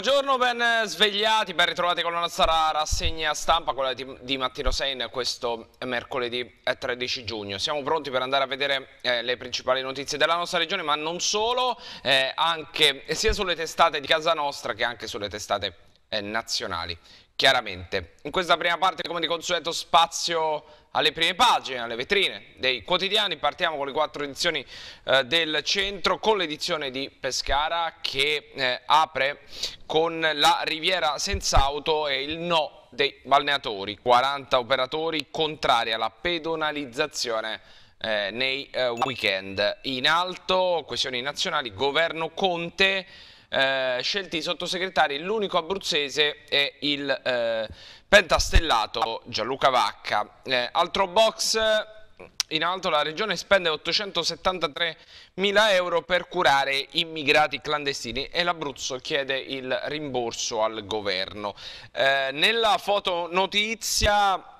Buongiorno, ben eh, svegliati, ben ritrovati con la nostra rassegna stampa, quella di, di Mattino Sein, questo mercoledì 13 eh, giugno. Siamo pronti per andare a vedere eh, le principali notizie della nostra regione, ma non solo, eh, anche, sia sulle testate di casa nostra che anche sulle testate eh, nazionali chiaramente. In questa prima parte, come di consueto, spazio alle prime pagine, alle vetrine dei quotidiani. Partiamo con le quattro edizioni eh, del centro, con l'edizione di Pescara che eh, apre con la Riviera senza auto e il no dei balneatori. 40 operatori contrari alla pedonalizzazione eh, nei eh, weekend. In alto, questioni nazionali, governo Conte eh, scelti i sottosegretari, l'unico abruzzese è il eh, pentastellato Gianluca Vacca. Eh, altro box in alto la regione spende 873 mila euro per curare immigrati clandestini e l'Abruzzo chiede il rimborso al governo. Eh, nella fotonotizia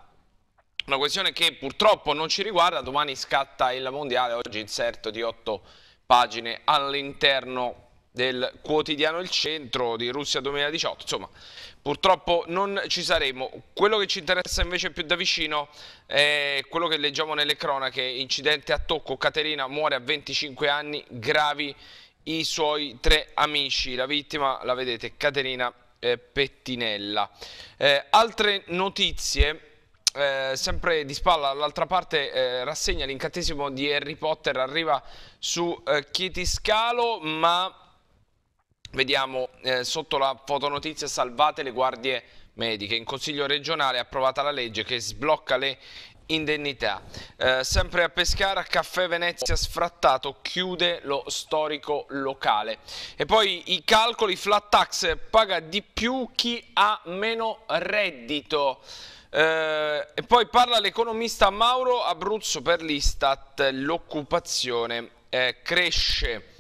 una questione che purtroppo non ci riguarda, domani scatta il mondiale, oggi inserto di otto pagine all'interno del quotidiano Il Centro di Russia 2018. Insomma, purtroppo non ci saremo. Quello che ci interessa invece più da vicino è quello che leggiamo nelle cronache. Incidente a Tocco, Caterina muore a 25 anni, gravi i suoi tre amici. La vittima, la vedete, Caterina eh, Pettinella. Eh, altre notizie... Eh, sempre di spalla, all'altra parte eh, rassegna l'incantesimo di Harry Potter, arriva su eh, Chietiscalo, ma Vediamo eh, sotto la fotonotizia salvate le guardie mediche. In Consiglio regionale è approvata la legge che sblocca le indennità. Eh, sempre a Pescara, Caffè Venezia sfrattato chiude lo storico locale. E poi i calcoli, flat tax paga di più chi ha meno reddito. Eh, e poi parla l'economista Mauro Abruzzo per l'Istat, l'occupazione eh, cresce.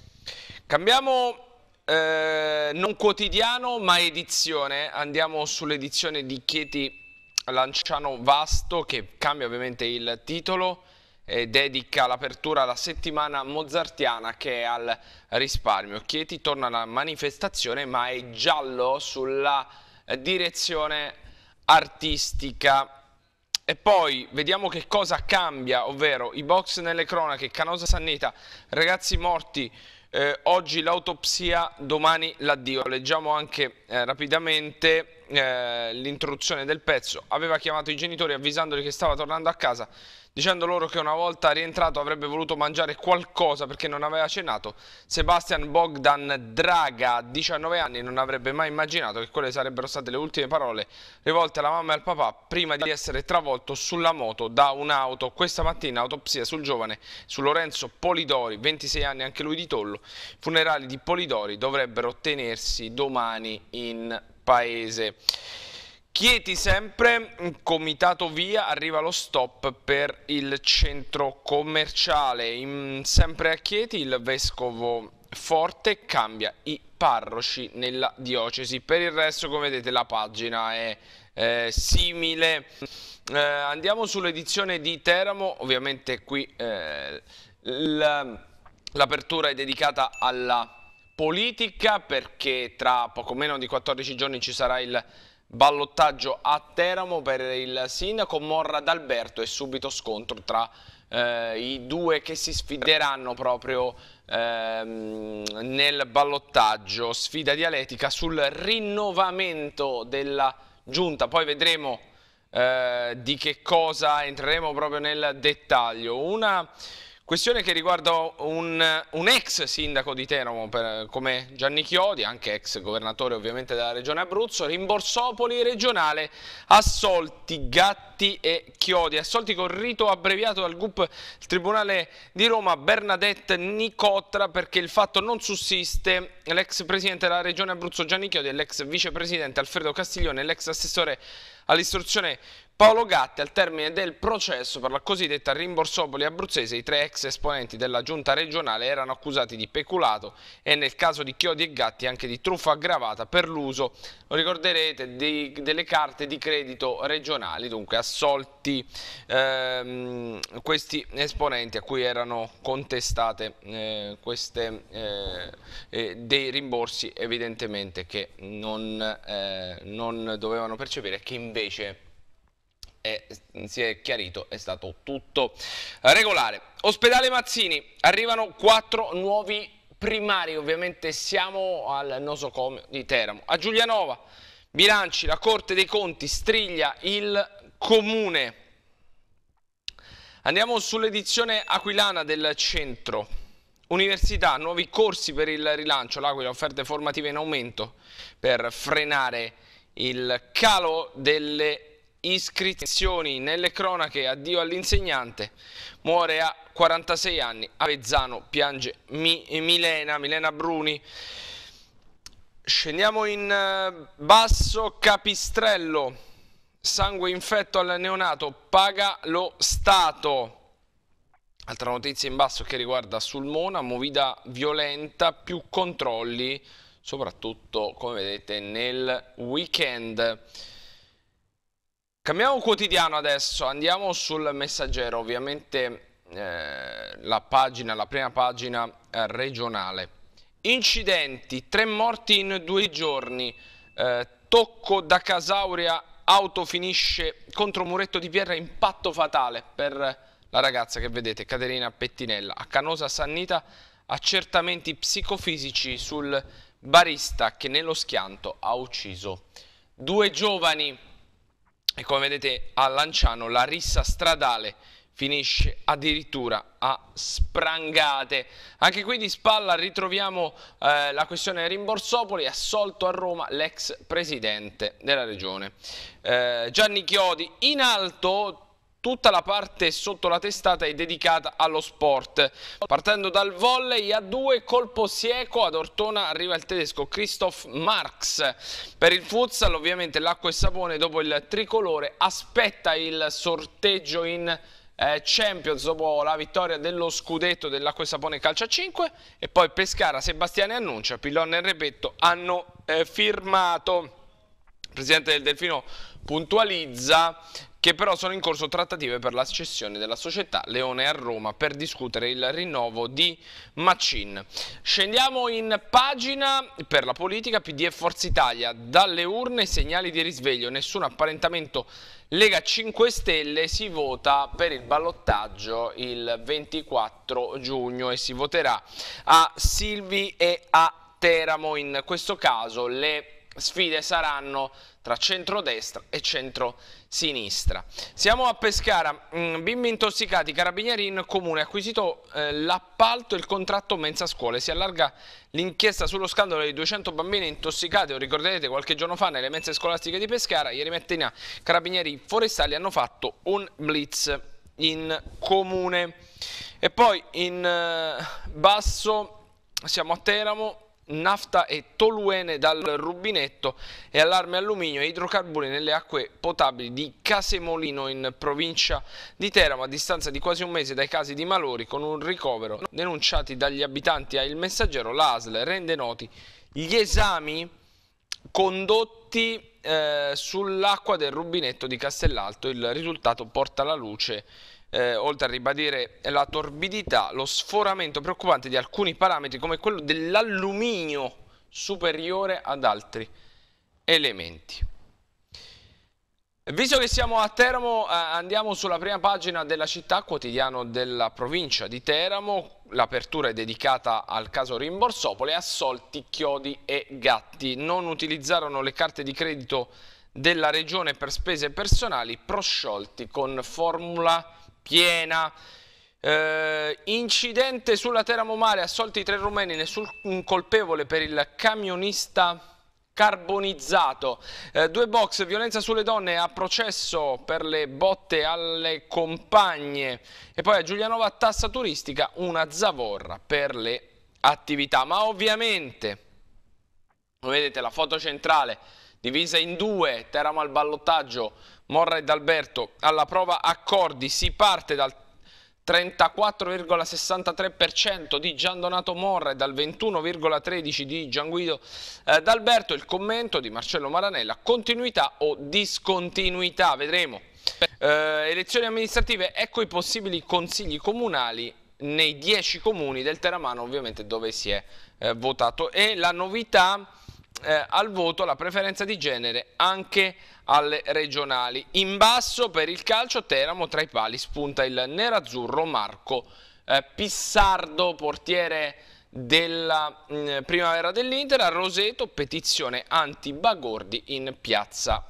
Cambiamo eh, non quotidiano ma edizione, andiamo sull'edizione di Chieti Lanciano Vasto che cambia ovviamente il titolo e dedica l'apertura alla settimana mozartiana che è al risparmio. Chieti torna alla manifestazione ma è giallo sulla direzione artistica. E poi vediamo che cosa cambia, ovvero i box nelle cronache, Canosa Sannita, ragazzi morti eh, oggi l'autopsia, domani l'addio. Leggiamo anche eh, rapidamente eh, l'introduzione del pezzo. Aveva chiamato i genitori avvisandoli che stava tornando a casa. Dicendo loro che una volta rientrato avrebbe voluto mangiare qualcosa perché non aveva cenato, Sebastian Bogdan Draga, 19 anni, non avrebbe mai immaginato che quelle sarebbero state le ultime parole rivolte alla mamma e al papà prima di essere travolto sulla moto da un'auto. Questa mattina autopsia sul giovane, su Lorenzo Polidori, 26 anni anche lui di Tollo. I funerali di Polidori dovrebbero tenersi domani in paese. Chieti sempre, comitato via, arriva lo stop per il centro commerciale. In, sempre a Chieti il vescovo Forte cambia i parroci nella diocesi. Per il resto, come vedete, la pagina è eh, simile. Eh, andiamo sull'edizione di Teramo, ovviamente qui eh, l'apertura è dedicata alla politica perché tra poco meno di 14 giorni ci sarà il ballottaggio a Teramo per il sindaco Morra d'Alberto e subito scontro tra eh, i due che si sfideranno proprio ehm, nel ballottaggio sfida dialettica sul rinnovamento della giunta poi vedremo eh, di che cosa entreremo proprio nel dettaglio una Questione che riguarda un, un ex sindaco di Teramo per, come Gianni Chiodi, anche ex governatore ovviamente della regione Abruzzo, rimborsopoli regionale assolti Gatti e Chiodi, assolti con rito abbreviato dal GUP il Tribunale di Roma Bernadette Nicotra perché il fatto non sussiste l'ex presidente della regione Abruzzo Gianni Chiodi e l'ex vicepresidente Alfredo Castiglione e l'ex assessore all'istruzione Paolo Gatti al termine del processo per la cosiddetta rimborsopoli abruzzese i tre ex esponenti della giunta regionale erano accusati di peculato e nel caso di Chiodi e Gatti anche di truffa aggravata per l'uso, lo ricorderete, di, delle carte di credito regionali, dunque assolti ehm, questi esponenti a cui erano contestate eh, queste, eh, eh, dei rimborsi evidentemente che non, eh, non dovevano percepire e che invece e mm, si è chiarito, è stato tutto regolare. Ospedale Mazzini, arrivano quattro nuovi primari, ovviamente siamo al nosocomio di Teramo. A Giulianova, Bilanci, la Corte dei Conti, striglia il Comune. Andiamo sull'edizione aquilana del centro. Università, nuovi corsi per il rilancio, l'Aquila offerte formative in aumento per frenare il calo delle iscrizioni nelle cronache, addio all'insegnante, muore a 46 anni, Avezzano piange Mi Milena, Milena Bruni. Scendiamo in eh, basso Capistrello, sangue infetto al neonato, paga lo Stato. Altra notizia in basso che riguarda Sulmona, movida violenta, più controlli, soprattutto come vedete nel weekend. Cambiamo quotidiano adesso, andiamo sul messaggero, ovviamente eh, la pagina, la prima pagina eh, regionale. Incidenti, tre morti in due giorni, eh, tocco da Casauria, auto finisce contro muretto di pietra, impatto fatale per la ragazza che vedete, Caterina Pettinella, a Canosa Sannita, accertamenti psicofisici sul barista che nello schianto ha ucciso due giovani e come vedete a Lanciano la rissa stradale finisce addirittura a sprangate. Anche qui di spalla ritroviamo eh, la questione rimborsopoli, assolto a Roma l'ex presidente della regione. Eh, Gianni Chiodi in alto Tutta la parte sotto la testata è dedicata allo sport. Partendo dal volley a due, colpo sieco, ad Ortona arriva il tedesco Christoph Marx. Per il futsal ovviamente l'acqua e sapone dopo il tricolore aspetta il sorteggio in eh, Champions dopo la vittoria dello scudetto dell'acqua e sapone calcia 5 e poi Pescara, Sebastiani annuncia, Pillon e Repetto hanno eh, firmato. Il presidente del Delfino puntualizza che però sono in corso trattative per la cessione della società Leone a Roma per discutere il rinnovo di Macin. Scendiamo in pagina per la politica PD e Forza Italia. Dalle urne segnali di risveglio, nessun apparentamento Lega 5 Stelle si vota per il ballottaggio il 24 giugno e si voterà a Silvi e a Teramo. In questo caso le sfide saranno tra centrodestra e centrodestra sinistra. Siamo a Pescara, mm, bimbi intossicati, carabinieri in comune, acquisito eh, l'appalto e il contratto mensa scuole. Si allarga l'inchiesta sullo scandalo dei 200 bambini intossicati, lo ricorderete qualche giorno fa nelle mense scolastiche di Pescara, ieri mattina carabinieri forestali hanno fatto un blitz in comune. E poi in eh, basso siamo a Teramo, nafta e toluene dal rubinetto e allarme alluminio e idrocarburi nelle acque potabili di Casemolino in provincia di Teramo a distanza di quasi un mese dai casi di malori con un ricovero denunciati dagli abitanti a Il Messaggero l'ASL rende noti gli esami condotti eh, sull'acqua del rubinetto di Castellalto il risultato porta alla luce eh, oltre a ribadire la torbidità, lo sforamento preoccupante di alcuni parametri come quello dell'alluminio superiore ad altri elementi. Visto che siamo a Teramo, eh, andiamo sulla prima pagina della città, quotidiano della provincia di Teramo. L'apertura è dedicata al caso Rimborsopole, assolti Chiodi e Gatti. Non utilizzarono le carte di credito della regione per spese personali, prosciolti con formula piena. Eh, incidente sulla Teramo-Mare, assolti tre rumeni, nessun colpevole per il camionista carbonizzato. Eh, due box, violenza sulle donne a processo per le botte alle compagne e poi a Giulianova tassa turistica una zavorra per le attività. Ma ovviamente, come vedete la foto centrale divisa in due, Teramo al ballottaggio, Morra ed Alberto, alla prova accordi si parte dal 34,63% di Gian Donato Morra e dal 21,13% di Gianguido eh, D'Alberto. Il commento di Marcello Maranella, continuità o discontinuità, vedremo. Eh, elezioni amministrative, ecco i possibili consigli comunali nei 10 comuni del Teramano, ovviamente dove si è eh, votato. E la novità eh, al voto la preferenza di genere anche alle regionali. In basso per il calcio Teramo tra i pali spunta il nerazzurro Marco eh, Pissardo, portiere della mh, mm, primavera dell'Inter, a Roseto petizione anti-Bagordi in piazza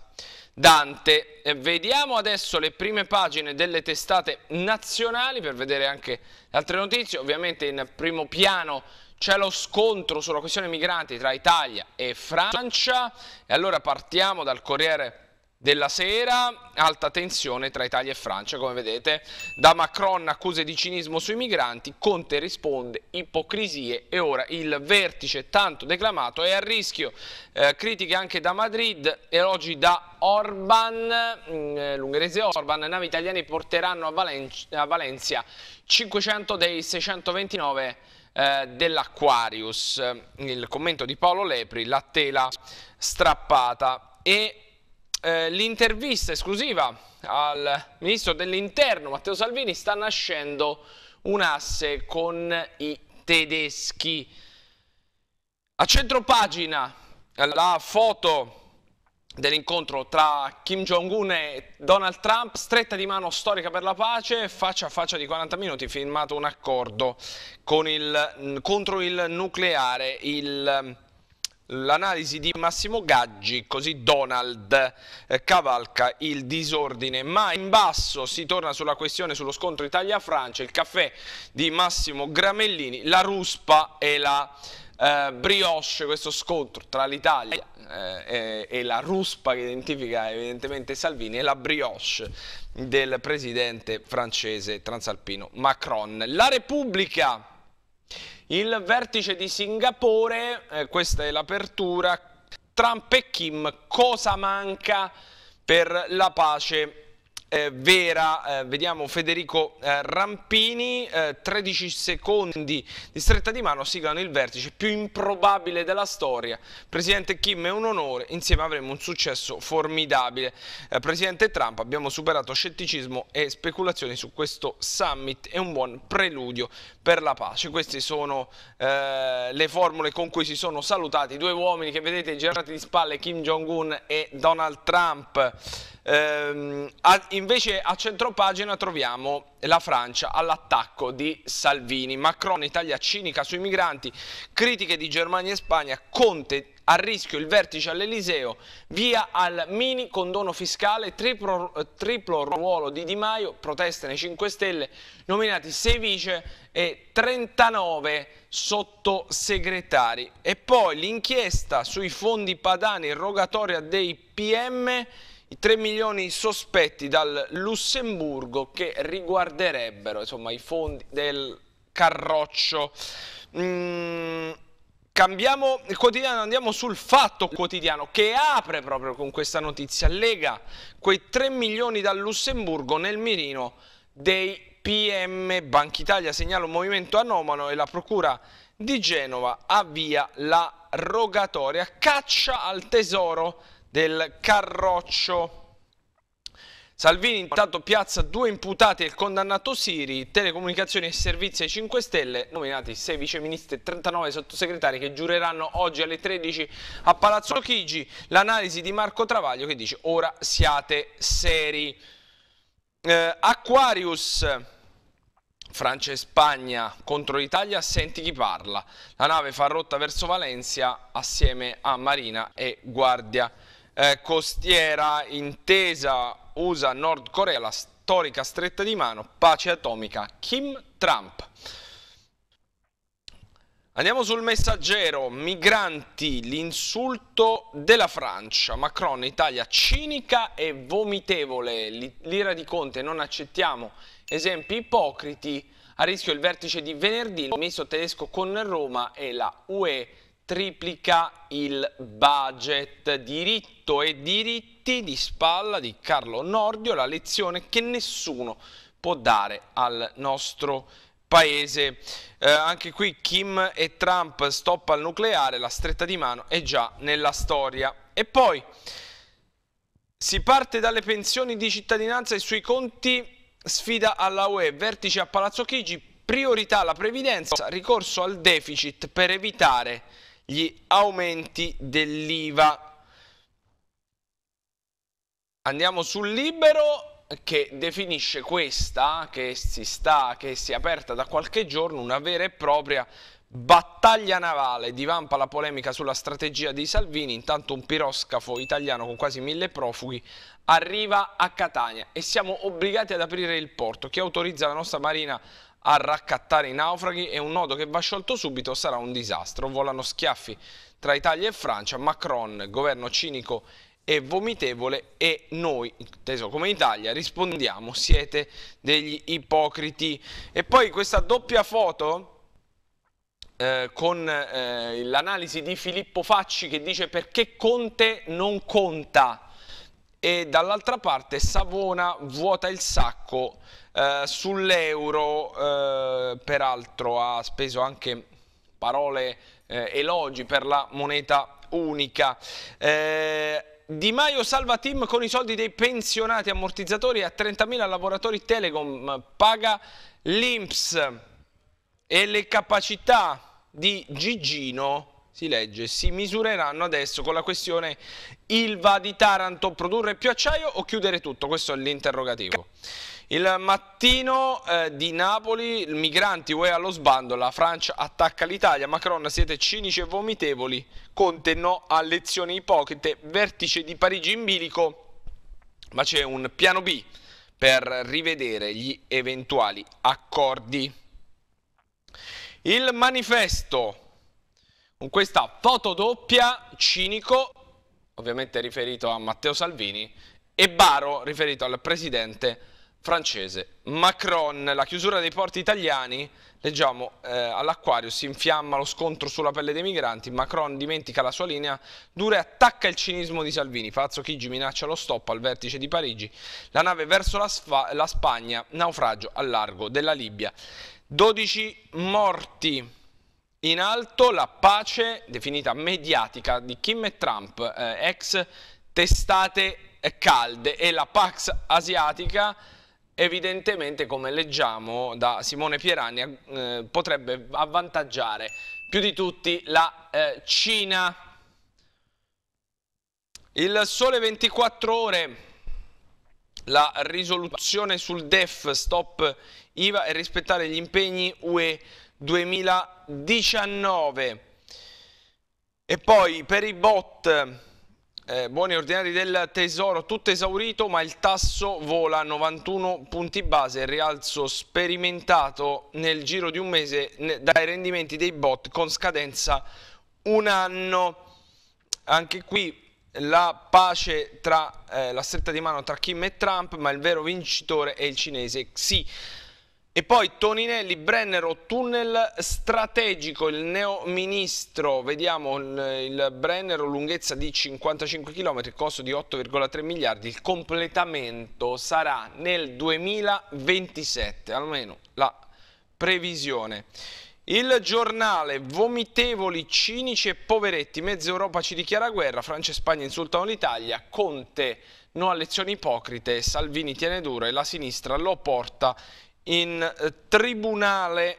Dante. Eh, vediamo adesso le prime pagine delle testate nazionali per vedere anche altre notizie, ovviamente in primo piano c'è lo scontro sulla questione migranti tra Italia e Francia e allora partiamo dal Corriere della sera, alta tensione tra Italia e Francia, come vedete, da Macron accuse di cinismo sui migranti, Conte risponde ipocrisie e ora il vertice tanto declamato è a rischio, eh, critiche anche da Madrid, elogi da Orban, mm, eh, l'ungherese Orban, navi italiane porteranno a, Valen a Valencia 500 dei 629 eh, dell'Aquarius, il commento di Paolo Lepri, la tela strappata e eh, l'intervista esclusiva al ministro dell'interno Matteo Salvini sta nascendo un asse con i tedeschi. A centro pagina la foto dell'incontro tra Kim Jong-un e Donald Trump, stretta di mano storica per la pace, faccia a faccia di 40 minuti, firmato un accordo il, contro il nucleare, l'analisi di Massimo Gaggi, così Donald eh, cavalca il disordine, ma in basso si torna sulla questione sullo scontro Italia-Francia, il caffè di Massimo Gramellini, la ruspa e la eh, brioche questo scontro tra l'Italia eh, e, e la ruspa che identifica evidentemente Salvini e la brioche del presidente francese transalpino Macron. La Repubblica, il vertice di Singapore, eh, questa è l'apertura, Trump e Kim, cosa manca per la pace eh, Vera, eh, vediamo Federico eh, Rampini, 13 eh, secondi di stretta di mano siglano il vertice più improbabile della storia. Presidente Kim è un onore, insieme avremo un successo formidabile. Eh, Presidente Trump abbiamo superato scetticismo e speculazioni su questo summit è un buon preludio per la pace. Queste sono eh, le formule con cui si sono salutati i due uomini che vedete girati di spalle Kim Jong-un e Donald Trump. Ehm, invece a centropagina troviamo la Francia all'attacco di Salvini, Macron Italia cinica sui migranti, critiche di Germania e Spagna, Conte a rischio il vertice all'Eliseo, via al mini condono fiscale, triplo, triplo, ruolo di Di Maio, proteste nei 5 Stelle, nominati 6 vice e 39 sottosegretari. E poi l'inchiesta sui fondi padani, rogatoria dei PM i 3 milioni sospetti dal Lussemburgo che riguarderebbero insomma, i fondi del Carroccio. Mm, cambiamo il quotidiano, andiamo sul fatto quotidiano che apre proprio con questa notizia. Lega quei 3 milioni dal Lussemburgo nel mirino dei PM. Banca Italia segnala un movimento anomalo e la procura di Genova avvia la rogatoria. Caccia al tesoro del Carroccio. Salvini intanto piazza due imputati e il condannato Siri, telecomunicazioni e servizi ai 5 Stelle, nominati 6 viceministri e 39 sottosegretari che giureranno oggi alle 13 a Palazzo Chigi, l'analisi di Marco Travaglio che dice ora siate seri. Eh, Aquarius, Francia e Spagna contro l'Italia, senti chi parla. La nave fa rotta verso Valencia assieme a Marina e Guardia eh, costiera, intesa USA-Nord Corea, la storica stretta di mano, pace atomica, Kim Trump. Andiamo sul messaggero, migranti, l'insulto della Francia, Macron, Italia cinica e vomitevole, l'ira di Conte, non accettiamo esempi ipocriti, a rischio il vertice di venerdì, il ministro tedesco con Roma e la UE triplica il budget. Diritto e diritti di spalla di Carlo Nordio, la lezione che nessuno può dare al nostro paese. Eh, anche qui Kim e Trump stop al nucleare, la stretta di mano è già nella storia. E poi si parte dalle pensioni di cittadinanza e sui conti, sfida alla UE, vertice a Palazzo Chigi, priorità alla previdenza, ricorso al deficit per evitare gli aumenti dell'IVA. Andiamo sul libero che definisce questa, che si, sta, che si è aperta da qualche giorno, una vera e propria battaglia navale. Divampa la polemica sulla strategia di Salvini, intanto un piroscafo italiano con quasi mille profughi arriva a Catania e siamo obbligati ad aprire il porto. Chi autorizza la nostra marina a raccattare i naufraghi e un nodo che va sciolto subito sarà un disastro. Volano schiaffi tra Italia e Francia, Macron, governo cinico e vomitevole e noi, inteso come Italia, rispondiamo siete degli ipocriti. E poi questa doppia foto eh, con eh, l'analisi di Filippo Facci che dice perché Conte non conta e dall'altra parte Savona vuota il sacco eh, sull'euro, eh, peraltro ha speso anche parole eh, elogi per la moneta unica. Eh, di Maio salva team con i soldi dei pensionati ammortizzatori a 30.000 lavoratori Telecom, paga l'Inps e le capacità di Gigino si legge, si misureranno adesso con la questione Ilva di Taranto, produrre più acciaio o chiudere tutto? Questo è l'interrogativo. Il mattino eh, di Napoli, migranti UE allo sbando, la Francia attacca l'Italia, Macron siete cinici e vomitevoli, Conte no a lezioni ipocrite, vertice di Parigi in bilico, ma c'è un piano B per rivedere gli eventuali accordi. Il manifesto con questa foto doppia, cinico, ovviamente riferito a Matteo Salvini, e Baro, riferito al presidente francese Macron. La chiusura dei porti italiani, leggiamo eh, all'Aquario, si infiamma lo scontro sulla pelle dei migranti, Macron dimentica la sua linea dura e attacca il cinismo di Salvini, Palazzo Chigi minaccia lo stop al vertice di Parigi, la nave verso la, la Spagna, naufragio al largo della Libia. 12 morti in alto la pace definita mediatica di Kim e Trump, eh, ex testate calde e la Pax asiatica evidentemente come leggiamo da Simone Pierani eh, potrebbe avvantaggiare più di tutti la eh, Cina. Il sole 24 ore la risoluzione sul DEF, stop IVA e rispettare gli impegni UE 2019. E poi per i bot, eh, buoni ordinari del Tesoro, tutto esaurito, ma il tasso vola 91 punti base, rialzo sperimentato nel giro di un mese dai rendimenti dei bot con scadenza un anno. Anche qui la pace tra eh, la stretta di mano tra Kim e Trump, ma il vero vincitore è il cinese Xi. E poi Toninelli, Brennero, tunnel strategico, il neo ministro, vediamo il, il Brennero, lunghezza di 55 km, costo di 8,3 miliardi, il completamento sarà nel 2027, almeno la previsione. Il giornale, vomitevoli, cinici e poveretti, mezza Europa ci dichiara guerra, Francia e Spagna insultano l'Italia, Conte no a lezioni ipocrite, Salvini tiene duro e la sinistra lo porta in in eh, tribunale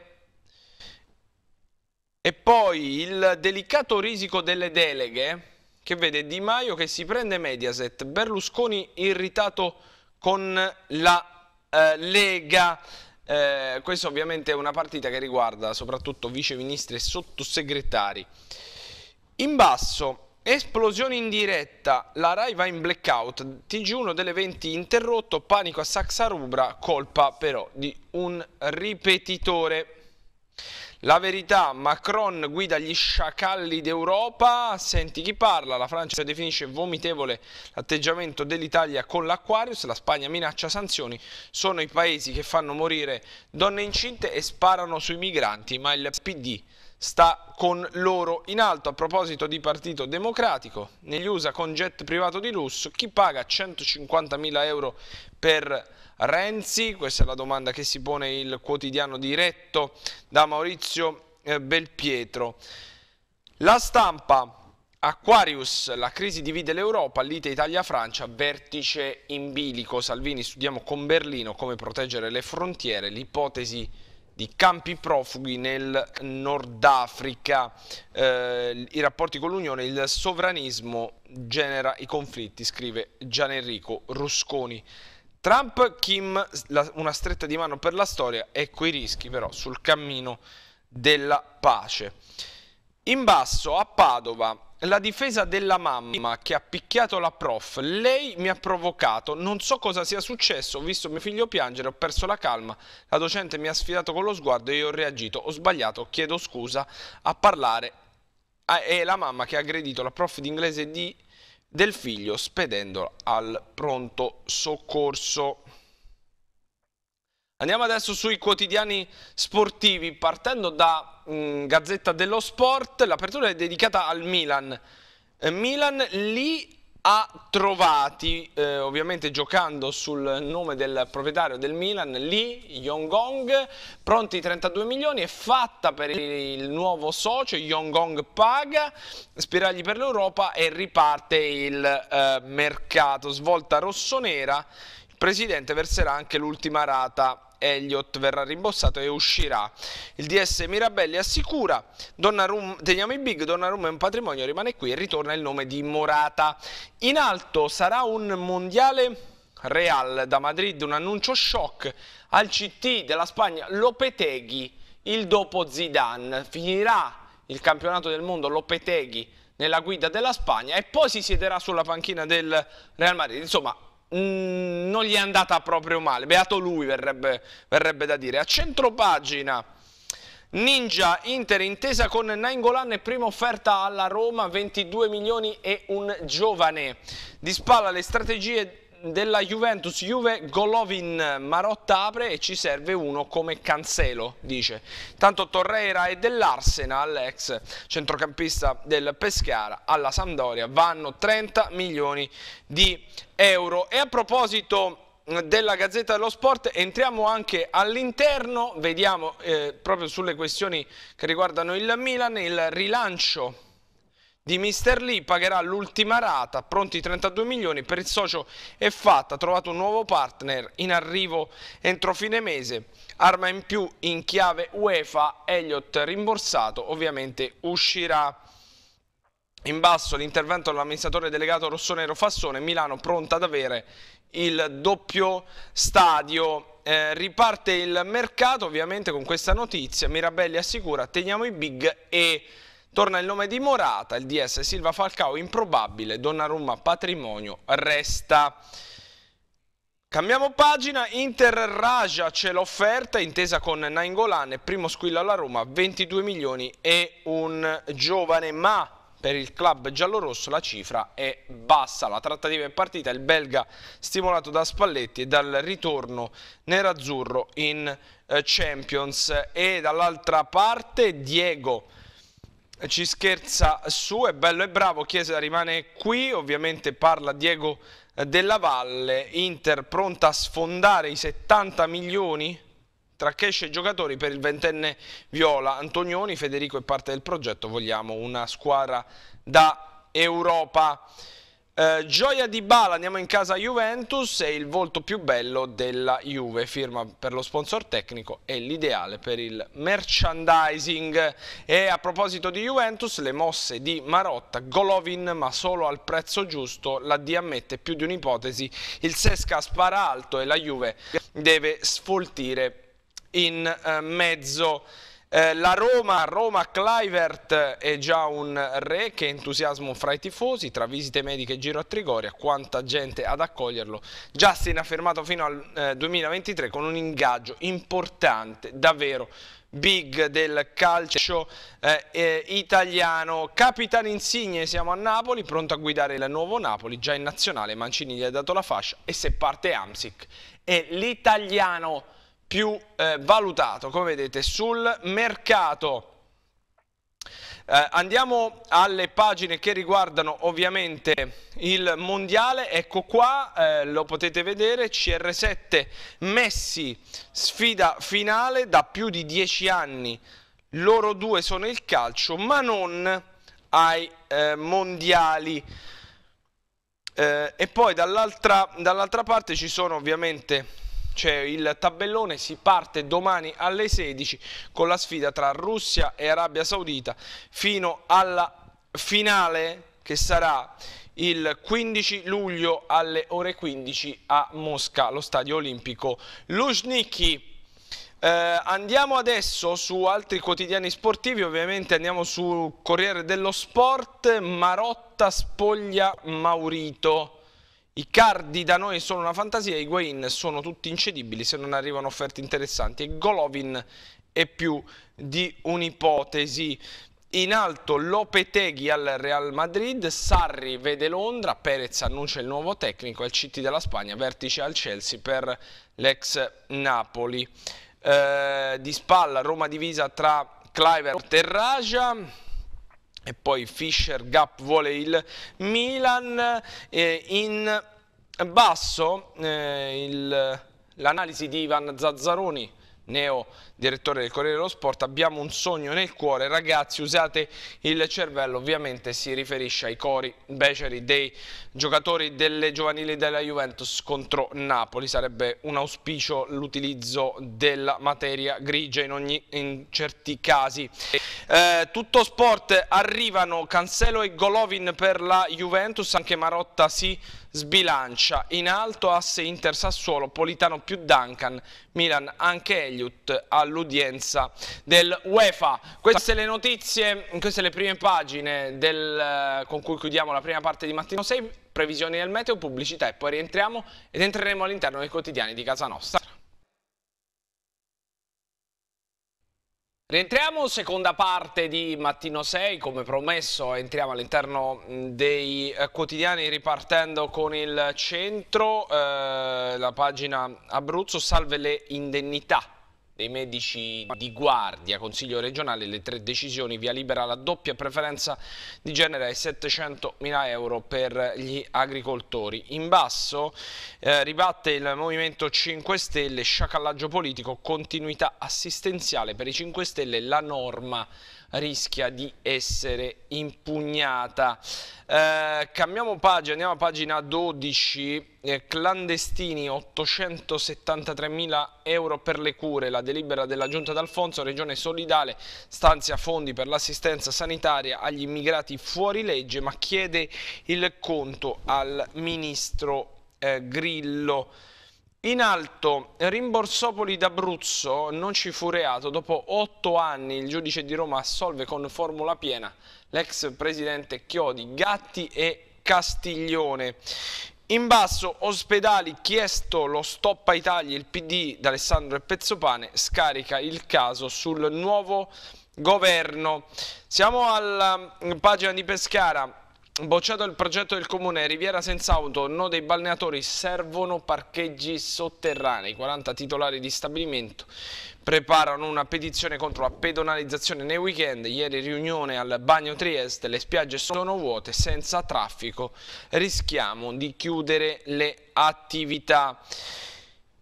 e poi il delicato risico delle deleghe che vede Di Maio che si prende Mediaset, Berlusconi irritato con la eh, Lega. Eh, questa ovviamente è una partita che riguarda soprattutto viceministri e sottosegretari. In basso Esplosione in diretta, la Rai va in blackout, TG1 delle 20 interrotto, panico a Saxarubra, colpa però di un ripetitore. La verità, Macron guida gli sciacalli d'Europa, senti chi parla, la Francia definisce vomitevole l'atteggiamento dell'Italia con l'Aquarius, la Spagna minaccia sanzioni, sono i paesi che fanno morire donne incinte e sparano sui migranti, ma il PD sta con loro in alto. A proposito di Partito Democratico, negli USA con jet privato di lusso, chi paga 150.000 euro per Renzi? Questa è la domanda che si pone il quotidiano diretto da Maurizio eh, Belpietro. La stampa Aquarius, la crisi divide l'Europa, lite Italia-Francia, vertice in bilico. Salvini, studiamo con Berlino come proteggere le frontiere, l'ipotesi di campi profughi nel Nord Africa, eh, i rapporti con l'Unione, il sovranismo genera i conflitti, scrive Gian Enrico Rusconi. Trump, Kim, la, una stretta di mano per la storia, ecco i rischi però sul cammino della pace. In basso a Padova la difesa della mamma che ha picchiato la prof, lei mi ha provocato, non so cosa sia successo, ho visto mio figlio piangere, ho perso la calma, la docente mi ha sfidato con lo sguardo e io ho reagito, ho sbagliato, chiedo scusa a parlare, è la mamma che ha aggredito la prof di inglese di, del figlio spedendola al pronto soccorso. Andiamo adesso sui quotidiani sportivi, partendo da mh, mm, Gazzetta dello Sport, l'apertura è dedicata al Milan. Eh, Milan lì ha trovati, eh, ovviamente giocando sul nome del proprietario del Milan, Lee Yongong, pronti 32 milioni, è fatta per il nuovo socio, Yongong paga, spiragli per l'Europa e riparte il eh, mercato. Svolta rossonera, il presidente verserà anche l'ultima rata Elliott verrà rimborsato e uscirà. Il DS Mirabelli assicura, Donnarumma, teniamo i big, Donnarumma è un patrimonio, rimane qui e ritorna il nome di Morata. In alto sarà un mondiale Real da Madrid, un annuncio shock al CT della Spagna, Lopeteghi, il dopo Zidane, finirà il campionato del mondo Lopeteghi nella guida della Spagna e poi si siederà sulla panchina del Real Madrid. Insomma, Mm, non gli è andata proprio male, beato lui verrebbe, verrebbe da dire. A centro pagina, Ninja Inter intesa con Nainggolan e prima offerta alla Roma 22 milioni e un giovane. Di spalla le strategie della Juventus, Juve, Golovin, Marotta apre e ci serve uno come Cancelo, dice. Tanto Torreira è dell'Arsenal, ex centrocampista del Pescara, alla Sampdoria vanno 30 milioni di euro. E a proposito mm, della Gazzetta dello Sport, entriamo anche all'interno, vediamo eh, proprio sulle questioni che riguardano il Milan, il rilancio di Mr. Lee pagherà l'ultima rata, pronti 32 milioni, per il socio è fatta, ha trovato un nuovo partner in arrivo entro fine mese, arma in più in chiave UEFA, Elliot rimborsato, ovviamente uscirà. In basso l'intervento dell'amministratore delegato Rossonero Fassone, Milano pronta ad avere il doppio stadio. Eh, riparte il mercato ovviamente con questa notizia, Mirabelli assicura teniamo i big e Torna il nome di Morata, il DS Silva Falcao improbabile, Donnarumma patrimonio, resta... Cambiamo pagina, Inter Raja c'è l'offerta, intesa con Nainggolan, primo squillo alla Roma, 22 milioni e un giovane, ma per il club giallorosso la cifra è bassa. La trattativa è partita, il belga stimolato da Spalletti e dal ritorno nerazzurro in eh, Champions. E dall'altra parte Diego ci scherza su, è bello e bravo, Chiesa rimane qui, ovviamente parla Diego eh, della Valle, Inter pronta a sfondare i 70 milioni tra cash e giocatori per il ventenne Viola Antonioni, Federico è parte del progetto, vogliamo una squadra da Europa. Eh, Gioia di Bala, andiamo in casa Juventus, è il volto più bello della Juve, firma per lo sponsor tecnico e l'ideale per il merchandising. E a proposito di Juventus, le mosse di Marotta, Golovin ma solo al prezzo giusto, la D ammette più di un'ipotesi, il Sesca spara alto e la Juve deve sfoltire in eh, mezzo. Eh, la Roma, Roma Clivert è già un re, che entusiasmo fra i tifosi, tra visite mediche e giro a Trigoria, quanta gente ad accoglierlo. Già si è affermato fino al eh, 2023 con un ingaggio importante, davvero big del calcio eh, eh, italiano. Capitano Insigne, siamo a Napoli, pronto a guidare il nuovo Napoli, già in nazionale Mancini gli ha dato la fascia e se parte Amsic è l'italiano più eh, valutato, come vedete, sul mercato. Eh, andiamo alle pagine che riguardano ovviamente il mondiale, ecco qua, eh, lo potete vedere, CR7 Messi, sfida finale da più di dieci anni, loro due sono il calcio, ma non ai eh, mondiali. Eh, e poi dall'altra dall parte ci sono ovviamente c'è il tabellone, si parte domani alle 16 con la sfida tra Russia e Arabia Saudita fino alla finale che sarà il 15 luglio alle ore 15 a Mosca, lo stadio olimpico Luzhniki. Eh, andiamo adesso su altri quotidiani sportivi, ovviamente andiamo su Corriere dello Sport, Marotta spoglia Maurito. I cardi da noi sono una fantasia, i Guain sono tutti incedibili se non arrivano offerte interessanti e Golovin è più di un'ipotesi. In alto Lopeteghi al Real Madrid, Sarri vede Londra, Perez annuncia il nuovo tecnico, al City della Spagna, vertice al Chelsea per l'ex Napoli. Eh, di spalla Roma divisa tra Cliver e Terragia e poi Fischer, Gap vuole il Milan, eh, in basso eh, l'analisi di Ivan Zazzaroni neo direttore del Corriere dello Sport, abbiamo un sogno nel cuore, ragazzi usate il cervello, ovviamente si riferisce ai cori beceri dei giocatori delle giovanili della Juventus contro Napoli, sarebbe un auspicio l'utilizzo della materia grigia in, ogni, in certi casi. Eh, tutto sport arrivano Cancelo e Golovin per la Juventus, anche Marotta si... Sì, sbilancia in alto asse Inter Sassuolo, Politano più Duncan, Milan anche Elliott all'udienza del UEFA. Queste le notizie, queste le prime pagine del, eh, con cui chiudiamo la prima parte di Mattino 6, previsioni del meteo, pubblicità e poi rientriamo ed entreremo all'interno dei quotidiani di casa nostra. Rientriamo, seconda parte di Mattino 6, come promesso entriamo all'interno dei eh, quotidiani ripartendo con il centro, eh, la pagina Abruzzo, salve le indennità dei medici di guardia, Consiglio regionale, le tre decisioni, via libera la doppia preferenza di genere ai 700 mila euro per gli agricoltori. In basso eh, ribatte il Movimento 5 Stelle, sciacallaggio politico, continuità assistenziale per i 5 Stelle, la norma rischia di essere impugnata. Eh, cambiamo pagina, andiamo a pagina 12 eh, clandestini 873 mila euro per le cure. La delibera della Giunta d'Alfonso, Regione Solidale, stanzia fondi per l'assistenza sanitaria agli immigrati fuori legge, ma chiede il conto al ministro eh, Grillo. In alto, rimborsopoli d'Abruzzo non ci fu reato. Dopo otto anni il giudice di Roma assolve con formula piena l'ex presidente Chiodi, Gatti e Castiglione. In basso ospedali chiesto lo stop ai tagli, il PD d'Alessandro e Pezzopane scarica il caso sul nuovo governo. Siamo alla mm, pagina di Pescara, bocciato il progetto del comune Riviera senza auto, no dei balneatori, servono parcheggi sotterranei, 40 titolari di stabilimento preparano una petizione contro la pedonalizzazione nei weekend. Ieri riunione al Bagno Trieste, le spiagge sono vuote, senza traffico rischiamo di chiudere le attività.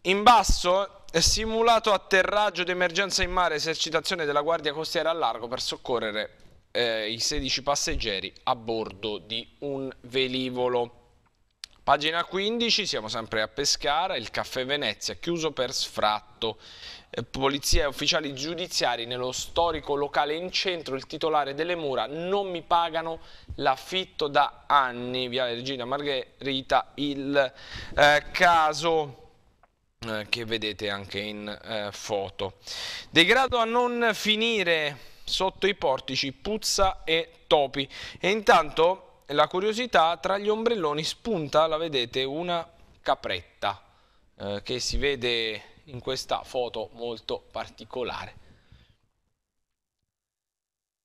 In basso simulato atterraggio d'emergenza in mare, esercitazione della Guardia Costiera a largo per soccorrere eh, i 16 passeggeri a bordo di un velivolo. Pagina 15, siamo sempre a Pescara, il caffè Venezia chiuso per sfratto. Eh, polizia e ufficiali giudiziari nello storico locale in centro, il titolare delle mura non mi pagano l'affitto da anni, via Regina Margherita il eh, caso eh, che vedete anche in eh, foto. Degrado a non finire sotto i portici, puzza e topi. E intanto la curiosità, tra gli ombrelloni spunta, la vedete, una capretta eh, che si vede in questa foto molto particolare.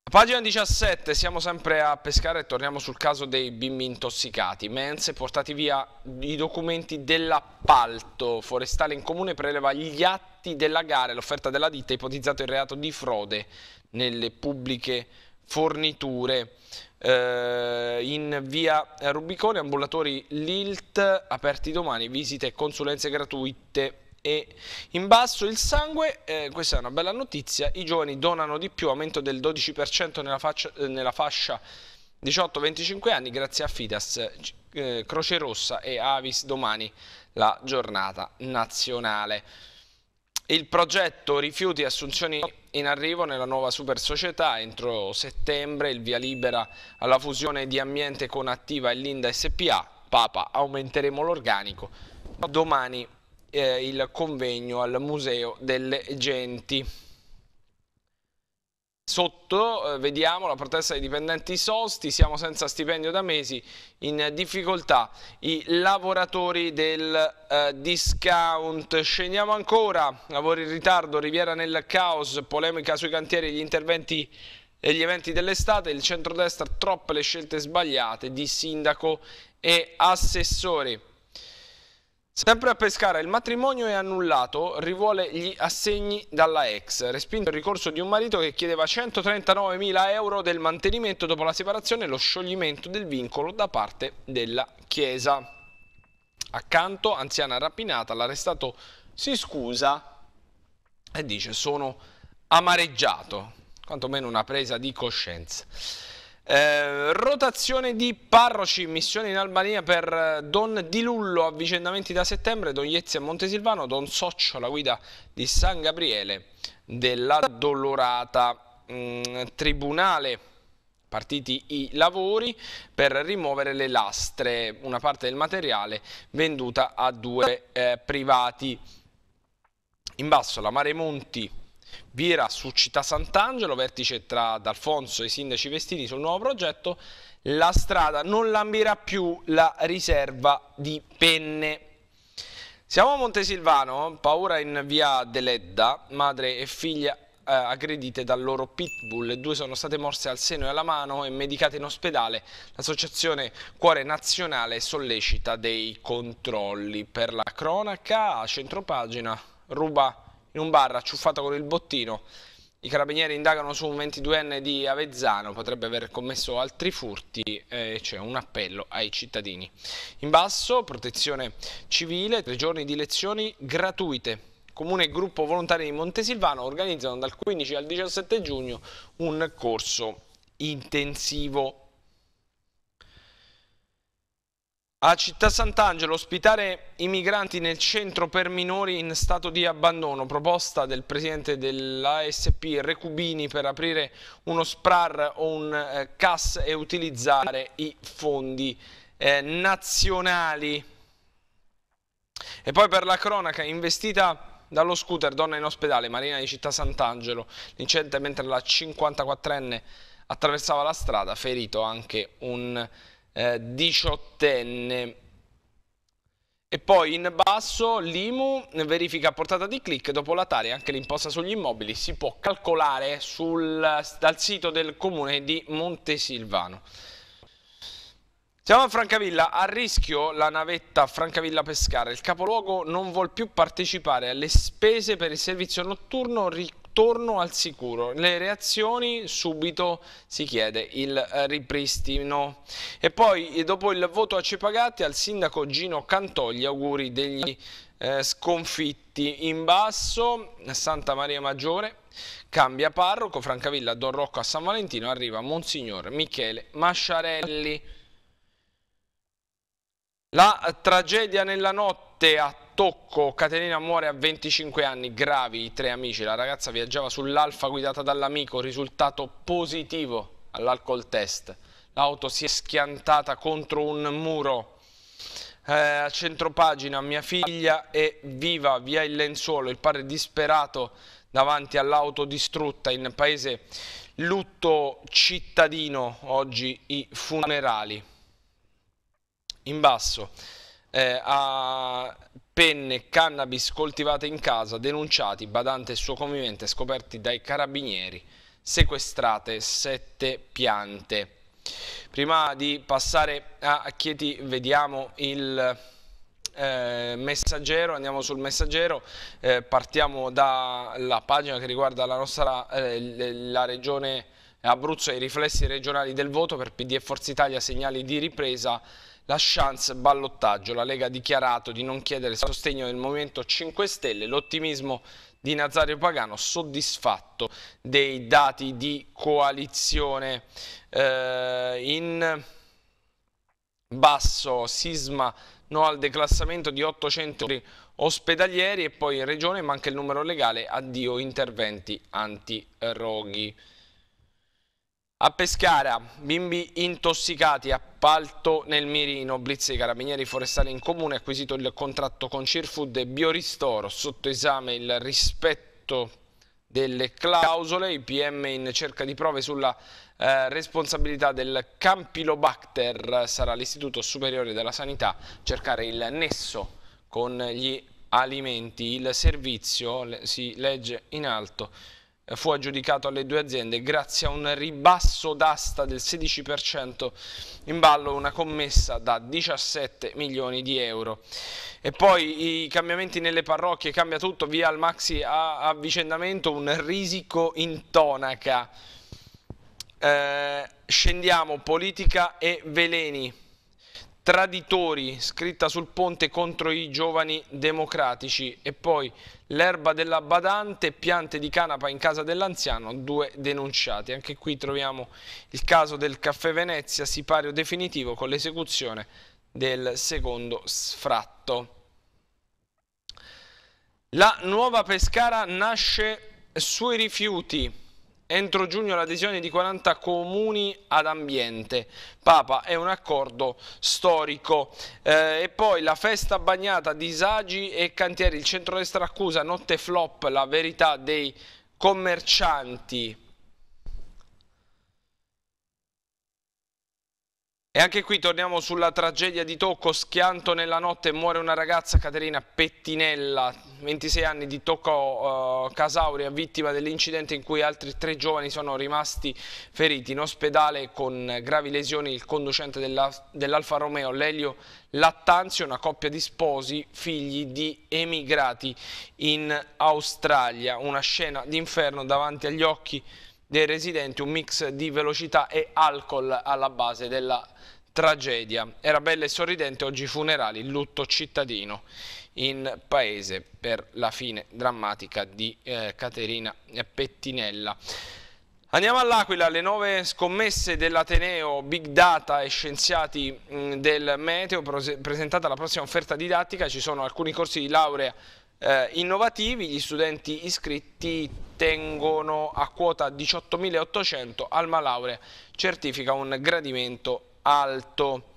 Pagina 17, siamo sempre a pescare e torniamo sul caso dei bimbi intossicati. Mens, portati via i documenti dell'appalto forestale in comune preleva gli atti della gara e l'offerta della ditta ipotizzato il reato di frode nelle pubbliche forniture eh, in via Rubicone, ambulatori LILT aperti domani, visite e consulenze gratuite e in basso il sangue, eh, questa è una bella notizia, i giovani donano di più, aumento del 12% nella, faccia, eh, nella fascia 18-25 anni grazie a Fidas, eh, Croce Rossa e Avis domani la giornata nazionale. Il progetto rifiuti e assunzioni in arrivo nella nuova super società entro settembre il via libera alla fusione di ambiente con Attiva e Linda SPA. Papa, aumenteremo l'organico. Domani eh, il convegno al Museo delle Genti. Sotto eh, vediamo la protesta dei dipendenti sosti, siamo senza stipendio da mesi, in difficoltà i lavoratori del eh, discount. Scendiamo ancora, lavori in ritardo, Riviera nel caos, polemica sui cantieri, gli interventi e gli eventi dell'estate, il centrodestra troppe le scelte sbagliate di sindaco e assessori. Sempre a Pescara, il matrimonio è annullato, rivuole gli assegni dalla ex. Respinto il ricorso di un marito che chiedeva 139.000 euro del mantenimento dopo la separazione e lo scioglimento del vincolo da parte della Chiesa. Accanto, anziana rapinata, l'arrestato si scusa e dice sono amareggiato, quantomeno una presa di coscienza. Eh, rotazione di parroci, missione in Albania per eh, Don Di Lullo, avvicendamenti da settembre, Don Iezzi a Montesilvano, Don Soccio alla guida di San Gabriele della Dolorata. Mm, tribunale, partiti i lavori per rimuovere le lastre, una parte del materiale venduta a due eh, privati. In basso la Mare Monti Vira su Città Sant'Angelo, vertice tra D'Alfonso e i sindaci vestiti sul nuovo progetto, la strada non lambirà più la riserva di penne. Siamo a Montesilvano, paura in via Deledda, madre e figlia eh, aggredite dal loro pitbull. Le due sono state morse al seno e alla mano e medicate in ospedale. L'associazione Cuore Nazionale sollecita dei controlli. Per la cronaca, a centropagina, ruba in un bar acciuffato con il bottino. I carabinieri indagano su un 22enne di Avezzano, potrebbe aver commesso altri furti eh, e eh, c'è un appello ai cittadini. In basso, protezione civile, tre giorni di lezioni gratuite. Comune e gruppo volontari di Montesilvano organizzano dal 15 al 17 giugno un corso intensivo. A Città Sant'Angelo ospitare i migranti nel centro per minori in stato di abbandono, proposta del presidente dell'ASP Recubini per aprire uno SPRAR o un eh, CAS e utilizzare i fondi eh, nazionali. E poi per la cronaca, investita dallo scooter donna in ospedale, Marina di Città Sant'Angelo, l'incidente mentre la 54enne attraversava la strada, ferito anche un eh, diciottenne. E poi in basso l'IMU verifica a portata di clic dopo la Tari anche l'imposta sugli immobili si può calcolare sul, dal sito del comune di Montesilvano. Siamo a Francavilla, a rischio la navetta Francavilla Pescara. Il capoluogo non vuol più partecipare alle spese per il servizio notturno ricorrente torno al sicuro. Le reazioni subito si chiede il eh, ripristino. E poi eh, dopo il voto a Cepagatti al sindaco Gino Cantò gli auguri degli eh, sconfitti. In basso Santa Maria Maggiore cambia parroco, Francavilla, Don Rocco a San Valentino, arriva Monsignor Michele Masciarelli. La tragedia nella notte a Tocco, Caterina muore a 25 anni, gravi i tre amici, la ragazza viaggiava sull'Alfa guidata dall'amico, risultato positivo all'alcol test, l'auto si è schiantata contro un muro, eh, a centropagina mia figlia è viva via il lenzuolo, il padre disperato davanti all'auto distrutta in paese lutto cittadino, oggi i funerali in basso eh, a penne cannabis coltivate in casa, denunciati, badante e suo convivente scoperti dai carabinieri, sequestrate sette piante. Prima di passare a Chieti vediamo il eh, messaggero, andiamo sul messaggero, eh, partiamo dalla pagina che riguarda la nostra eh, la regione Abruzzo e i riflessi regionali del voto per PD e Forza Italia segnali di ripresa la chance ballottaggio, la Lega ha dichiarato di non chiedere sostegno del Movimento 5 Stelle, l'ottimismo di Nazario Pagano soddisfatto dei dati di coalizione. Eh, in basso sisma no al declassamento di 800 ospedalieri e poi in regione manca il numero legale addio interventi anti roghi. A Pescara, bimbi intossicati, appalto nel mirino, blitz dei carabinieri forestali in comune, acquisito il contratto con Cirfood e Bioristoro, sotto esame il rispetto delle clausole, i PM in cerca di prove sulla eh, responsabilità del Campylobacter, sarà l'Istituto Superiore della Sanità cercare il nesso con gli alimenti, il servizio si legge in alto fu aggiudicato alle due aziende grazie a un ribasso d'asta del 16%, in ballo una commessa da 17 milioni di euro. E poi i cambiamenti nelle parrocchie, cambia tutto, via al maxi avvicendamento, un risico in tonaca. Eh, scendiamo, politica e veleni. Traditori, scritta sul ponte contro i giovani democratici e poi l'erba della badante, piante di canapa in casa dell'anziano, due denunciati. Anche qui troviamo il caso del Caffè Venezia, sipario definitivo con l'esecuzione del secondo sfratto. La nuova Pescara nasce sui rifiuti. Entro giugno l'adesione di 40 comuni ad ambiente. Papa è un accordo storico. Eh, e poi la festa bagnata, disagi e cantieri. Il centrodestra accusa, notte flop, la verità dei commercianti. E anche qui torniamo sulla tragedia di Tocco, schianto nella notte muore una ragazza Caterina Pettinella, 26 anni di Tocco uh, Casauria, vittima dell'incidente in cui altri tre giovani sono rimasti feriti. In ospedale con gravi lesioni il conducente dell'Alfa dell Romeo, Lelio Lattanzio, una coppia di sposi, figli di emigrati in Australia. Una scena d'inferno davanti agli occhi di dei residenti un mix di velocità e alcol alla base della tragedia. Era bella e sorridente, oggi funerali, lutto cittadino in paese per la fine drammatica di eh, Caterina Pettinella. Andiamo all'Aquila, le nuove scommesse dell'Ateneo, Big Data e scienziati mm, del Meteo, presentata la prossima offerta didattica, ci sono alcuni corsi di laurea eh, innovativi, gli studenti iscritti tengono a quota 18.800, Alma Laurea certifica un gradimento alto.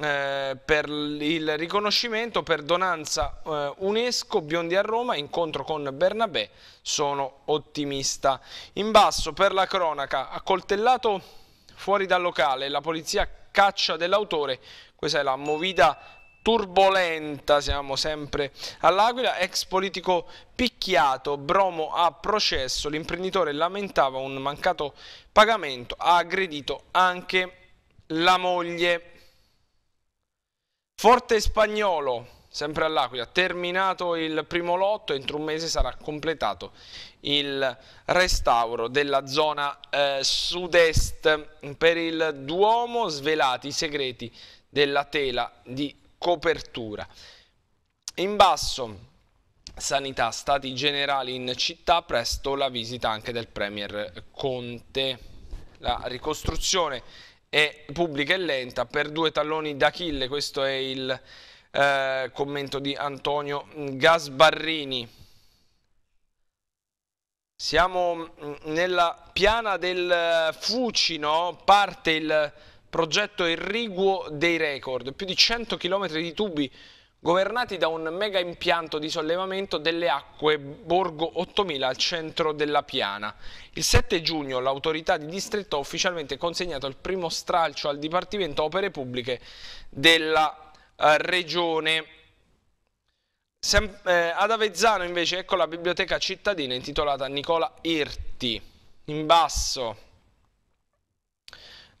Eh, per il riconoscimento per donanza eh, UNESCO Biondi a Roma incontro con Bernabé sono ottimista in basso per la cronaca accoltellato fuori dal locale la polizia caccia dell'autore questa è la movida turbolenta, siamo sempre all'Aquila, ex politico picchiato, Bromo a processo, l'imprenditore lamentava un mancato pagamento, ha aggredito anche la moglie. Forte Spagnolo, sempre all'Aquila, terminato il primo lotto, entro un mese sarà completato il restauro della zona eh, sud-est per il Duomo, svelati i segreti della tela di copertura. In basso sanità, stati generali in città, presto la visita anche del Premier Conte. La ricostruzione è pubblica e lenta per due talloni d'Achille, questo è il eh, commento di Antonio Gasbarrini. Siamo mm, nella piana del eh, Fucino, parte il progetto irriguo dei record, più di 100 km di tubi governati da un mega impianto di sollevamento delle acque Borgo 8000 al centro della Piana. Il 7 giugno l'autorità di distretto ha ufficialmente consegnato il primo stralcio al Dipartimento Opere Pubbliche della eh, regione. Sem eh, ad Avezzano invece ecco la biblioteca cittadina intitolata Nicola Irti. In basso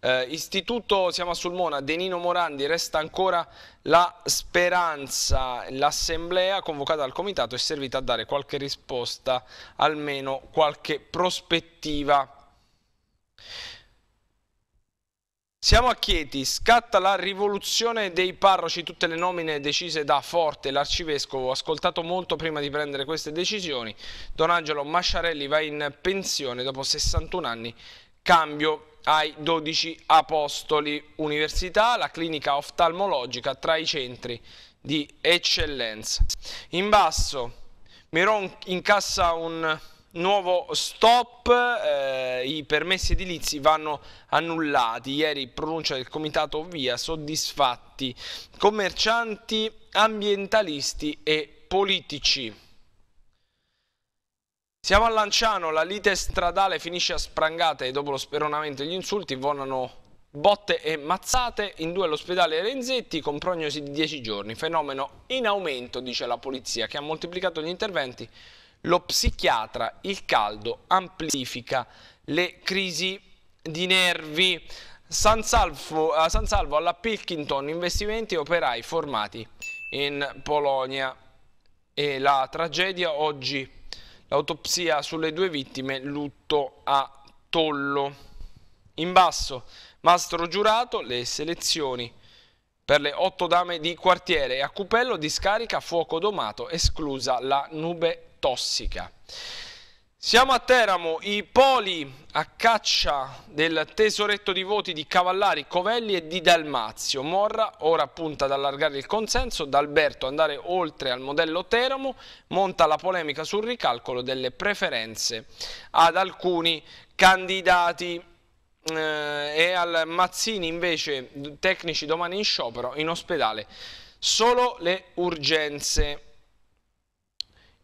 eh, istituto siamo a Sulmona, Denino Morandi, resta ancora la speranza. L'assemblea convocata dal comitato è servita a dare qualche risposta, almeno qualche prospettiva. Siamo a Chieti, scatta la rivoluzione dei parroci, tutte le nomine decise da Forte, l'arcivescovo, ascoltato molto prima di prendere queste decisioni. Don Angelo Masciarelli va in pensione dopo 61 anni, cambio ai 12 Apostoli Università, la clinica oftalmologica tra i centri di eccellenza. In basso Miron incassa un nuovo stop, eh, i permessi edilizi vanno annullati, ieri pronuncia del comitato via soddisfatti commercianti, ambientalisti e politici. Siamo a Lanciano, la lite stradale finisce a sprangate e dopo lo speronamento e gli insulti volano botte e mazzate in due all'ospedale Renzetti con prognosi di 10 giorni. Fenomeno in aumento, dice la polizia, che ha moltiplicato gli interventi. Lo psichiatra, il caldo, amplifica le crisi di nervi. San Salvo, a eh, San Salvo alla Pilkington, investimenti e operai formati in Polonia. E la tragedia oggi L'autopsia sulle due vittime, lutto a Tollo. In basso, mastro giurato, le selezioni per le otto dame di quartiere a Cupello discarica fuoco domato, esclusa la nube tossica. Siamo a Teramo, i poli a caccia del tesoretto di voti di Cavallari, Covelli e di Dalmazio. Morra ora punta ad allargare il consenso, D'Alberto andare oltre al modello Teramo, monta la polemica sul ricalcolo delle preferenze ad alcuni candidati. Eh, e al Mazzini invece tecnici domani in sciopero, in ospedale solo le urgenze.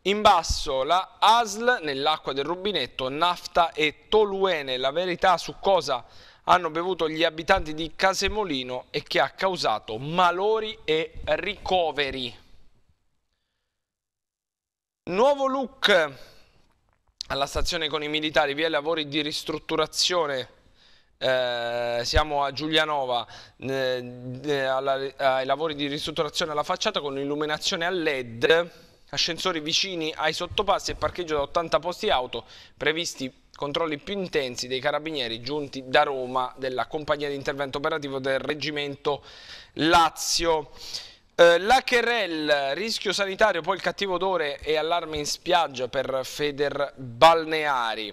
In basso la ASL nell'acqua del rubinetto, nafta e toluene, la verità su cosa hanno bevuto gli abitanti di Casemolino e che ha causato malori e ricoveri. Nuovo look alla stazione con i militari, via i lavori di ristrutturazione. Eh, siamo a Giulianova eh, eh, alla, ai lavori di ristrutturazione alla facciata con illuminazione a led ascensori vicini ai sottopassi e parcheggio da 80 posti auto, previsti controlli più intensi dei carabinieri giunti da Roma della compagnia di intervento operativo del reggimento Lazio. Eh, la Cherel, rischio sanitario, poi il cattivo odore e allarme in spiaggia per Feder Balneari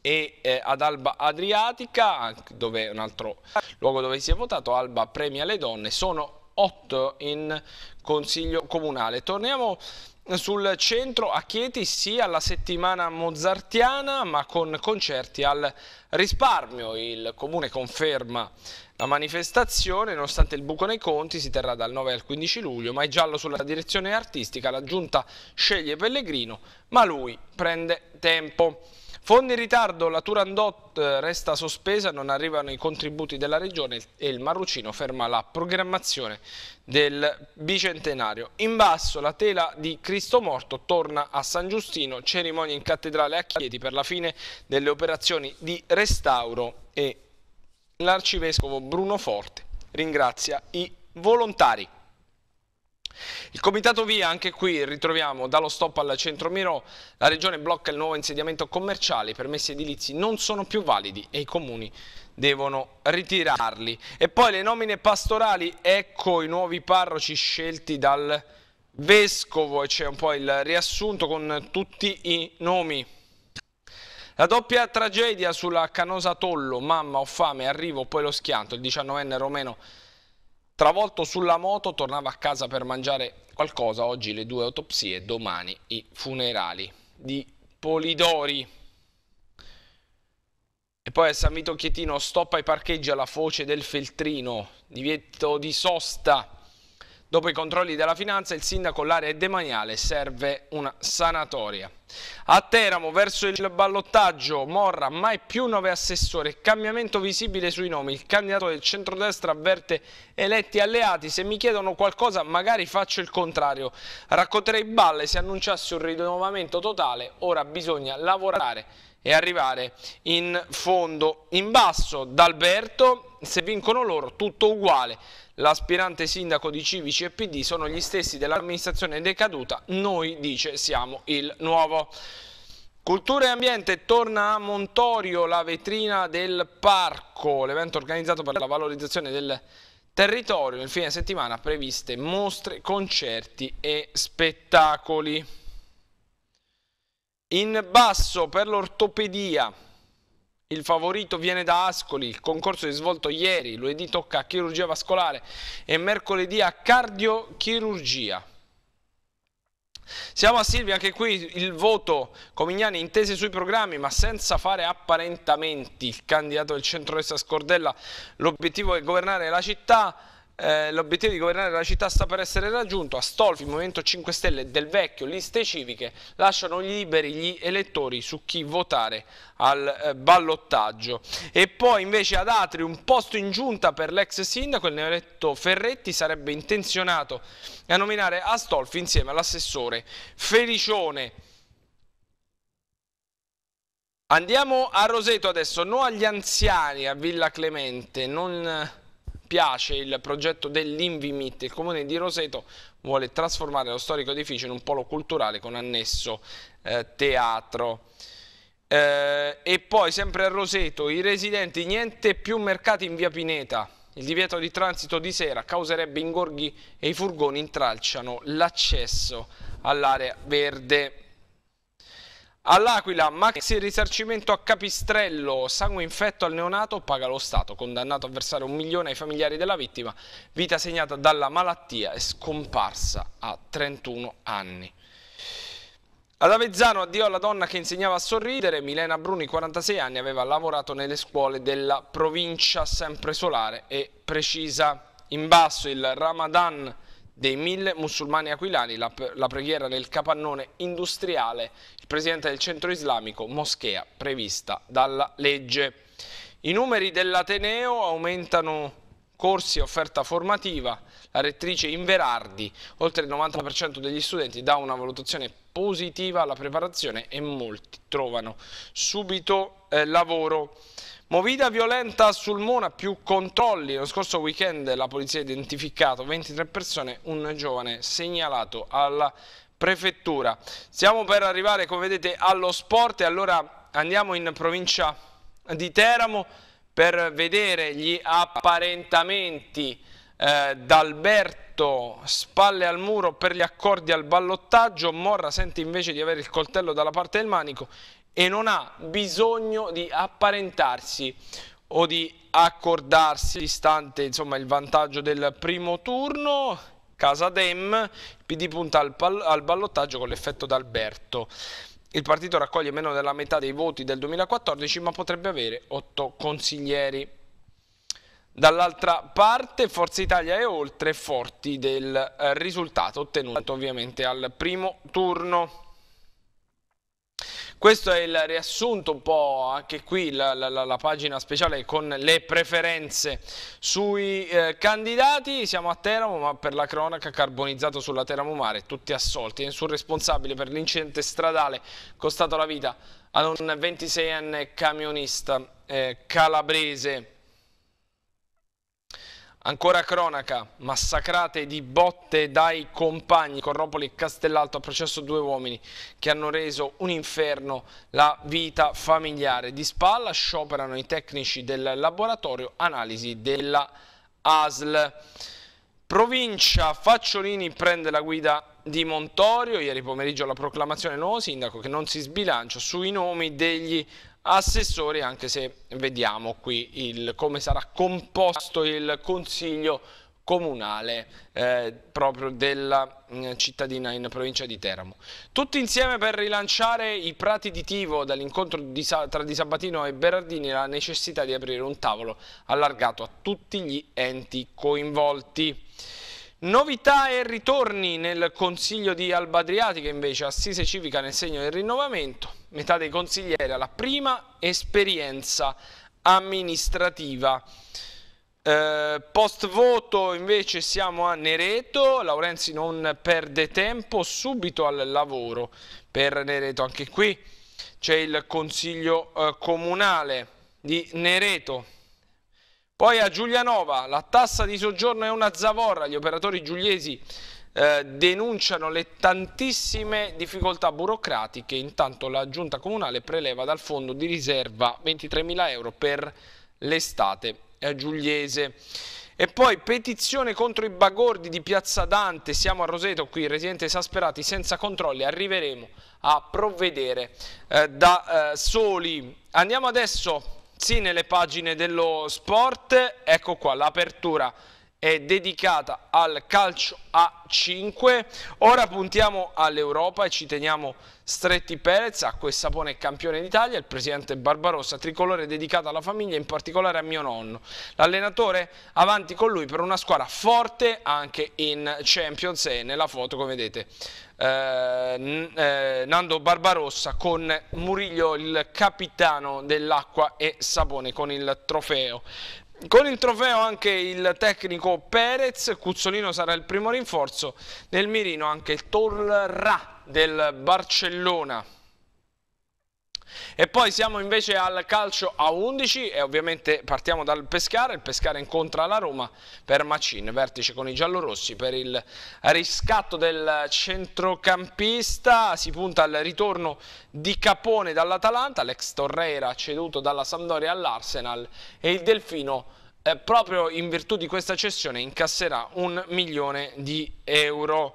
e eh, ad Alba Adriatica, dove è un altro luogo dove si è votato, Alba premia le donne, sono 8 in Consiglio Comunale. Torniamo sul centro a Chieti sì alla settimana mozartiana ma con concerti al risparmio. Il comune conferma la manifestazione nonostante il buco nei conti si terrà dal 9 al 15 luglio ma è giallo sulla direzione artistica, la giunta sceglie Pellegrino ma lui prende tempo. Fondi in ritardo, la Turandot eh, resta sospesa, non arrivano i contributi della Regione e il Marrucino ferma la programmazione del bicentenario. In basso la tela di Cristo Morto torna a San Giustino, cerimonia in cattedrale a Chieti per la fine delle operazioni di restauro e l'arcivescovo Bruno Forte ringrazia i volontari. Il comitato via, anche qui ritroviamo dallo stop al centro Miro, la regione blocca il nuovo insediamento commerciale, i permessi edilizi non sono più validi e i comuni devono ritirarli. E poi le nomine pastorali, ecco i nuovi parroci scelti dal vescovo e c'è un po' il riassunto con tutti i nomi. La doppia tragedia sulla Canosa Tollo, mamma ho fame, arrivo, poi lo schianto, il 19enne romeno Travolto sulla moto, tornava a casa per mangiare qualcosa, oggi le due autopsie, domani i funerali di Polidori. E poi a San Vito Chietino, stop ai parcheggi alla foce del Feltrino, divieto di sosta. Dopo i controlli della finanza, il sindaco l'area è demaniale, serve una sanatoria. A Teramo, verso il ballottaggio, Morra, mai più nove assessore, cambiamento visibile sui nomi. Il candidato del centrodestra avverte eletti alleati. Se mi chiedono qualcosa, magari faccio il contrario. Racconterei balle se annunciassi un rinnovamento totale. Ora bisogna lavorare e arrivare in fondo, in basso, D'Alberto, se vincono loro tutto uguale. L'aspirante sindaco di Civici e PD sono gli stessi dell'amministrazione decaduta, noi dice siamo il nuovo. Cultura e ambiente torna a Montorio la vetrina del parco, l'evento organizzato per la valorizzazione del territorio. Nel fine settimana previste mostre, concerti e spettacoli. In basso per l'ortopedia il favorito viene da Ascoli, il concorso è svolto ieri, lunedì tocca a chirurgia vascolare e mercoledì a cardiochirurgia. Siamo a Silvia, anche qui il voto Comignani intese sui programmi ma senza fare apparentamenti. Il candidato del centro-est a Scordella, l'obiettivo è governare la città, eh, l'obiettivo di governare la città sta per essere raggiunto, Astolfi, Movimento 5 Stelle del Vecchio, liste civiche lasciano liberi gli elettori su chi votare al eh, ballottaggio. E poi invece ad Atri un posto in giunta per l'ex sindaco, il neoletto Ferretti sarebbe intenzionato a nominare Astolfi insieme all'assessore Felicione. Andiamo a Roseto adesso, no agli anziani, a Villa Clemente, non piace il progetto dell'Invimit. Il comune di Roseto vuole trasformare lo storico edificio in un polo culturale con annesso eh, teatro. Eh, e poi sempre a Roseto, i residenti niente più mercati in via Pineta. Il divieto di transito di sera causerebbe ingorghi e i furgoni intralciano l'accesso all'area verde. All'Aquila, maxi risarcimento a Capistrello, sangue infetto al neonato, paga lo Stato, condannato a versare un milione ai familiari della vittima, vita segnata dalla malattia e scomparsa a 31 anni. Ad Avezzano addio alla donna che insegnava a sorridere, Milena Bruni, 46 anni, aveva lavorato nelle scuole della provincia sempre solare e precisa. In basso il Ramadan dei mille musulmani aquilani, la, la, preghiera nel capannone industriale, il presidente del centro islamico, moschea prevista dalla legge. I numeri dell'Ateneo aumentano corsi e offerta formativa, la rettrice Inverardi, oltre il 90% degli studenti dà una valutazione positiva alla preparazione e molti trovano subito eh, lavoro. Movida violenta sul Mona, più controlli. Lo scorso weekend la polizia ha identificato 23 persone, un giovane segnalato alla prefettura. Stiamo per arrivare, come vedete, allo sport e allora andiamo in provincia di Teramo per vedere gli apparentamenti eh, d'Alberto, spalle al muro per gli accordi al ballottaggio, Morra sente invece di avere il coltello dalla parte del manico, e non ha bisogno di apparentarsi o di accordarsi distante insomma il vantaggio del primo turno Casa Dem PD punta al, al ballottaggio con l'effetto d'Alberto il partito raccoglie meno della metà dei voti del 2014 ma potrebbe avere otto consiglieri Dall'altra parte Forza Italia è oltre forti del eh, risultato ottenuto ovviamente al primo turno. Questo è il riassunto un po' anche qui la, la, la pagina speciale con le preferenze sui eh, candidati. Siamo a Teramo ma per la cronaca carbonizzato sulla Teramo Mare, tutti assolti. Nessun responsabile per l'incidente stradale costato la vita ad un 26enne camionista eh, calabrese. Ancora cronaca, massacrate di botte dai compagni, Corropoli e Castellalto a processo due uomini che hanno reso un inferno la vita familiare. Di spalla scioperano i tecnici del laboratorio analisi della ASL. Provincia Facciolini prende la guida di Montorio, ieri pomeriggio la proclamazione del nuovo sindaco che non si sbilancia sui nomi degli assessori, anche se vediamo qui il, come sarà composto il Consiglio comunale eh, proprio della mh, mm, cittadina in provincia di Teramo. Tutti insieme per rilanciare i prati di Tivo dall'incontro di tra Di Sabatino e Berardini la necessità di aprire un tavolo allargato a tutti gli enti coinvolti. Novità e ritorni nel Consiglio di Alba Adriatica invece, assise civica nel segno del rinnovamento, metà dei consiglieri alla prima esperienza amministrativa. Eh, post voto invece siamo a Nereto, Laurenzi non perde tempo, subito al lavoro per Nereto, anche qui c'è il Consiglio eh, Comunale di Nereto. Poi a Giulianova la tassa di soggiorno è una zavorra, gli operatori giuliesi eh, denunciano le tantissime difficoltà burocratiche, intanto la giunta comunale preleva dal fondo di riserva 23.000 euro per l'estate eh, giuliese. E poi petizione contro i bagordi di Piazza Dante, siamo a Roseto qui, residenti esasperati, senza controlli, arriveremo a provvedere eh, da eh, soli. Andiamo adesso sì, nelle pagine dello sport, ecco qua, l'apertura è dedicata al calcio a 5. Ora puntiamo all'Europa e ci teniamo stretti Perez, acqua e sapone campione d'Italia, il presidente Barbarossa, tricolore dedicato alla famiglia, in particolare a mio nonno. L'allenatore avanti con lui per una squadra forte anche in Champions e nella foto, come vedete, eh, eh, Nando Barbarossa con Muriglio il capitano dell'acqua e Sapone con il trofeo. Con il trofeo anche il tecnico Perez, Cuzzolino sarà il primo rinforzo, nel mirino anche il Torra del Barcellona. E poi siamo invece al calcio a 11 e ovviamente partiamo dal Pescara, il Pescara incontra la Roma per Macin, vertice con i giallorossi per il riscatto del centrocampista, si punta al ritorno di Capone dall'Atalanta, l'ex Torreira ceduto dalla Sampdoria all'Arsenal e il Delfino eh, proprio in virtù di questa cessione incasserà un milione di euro.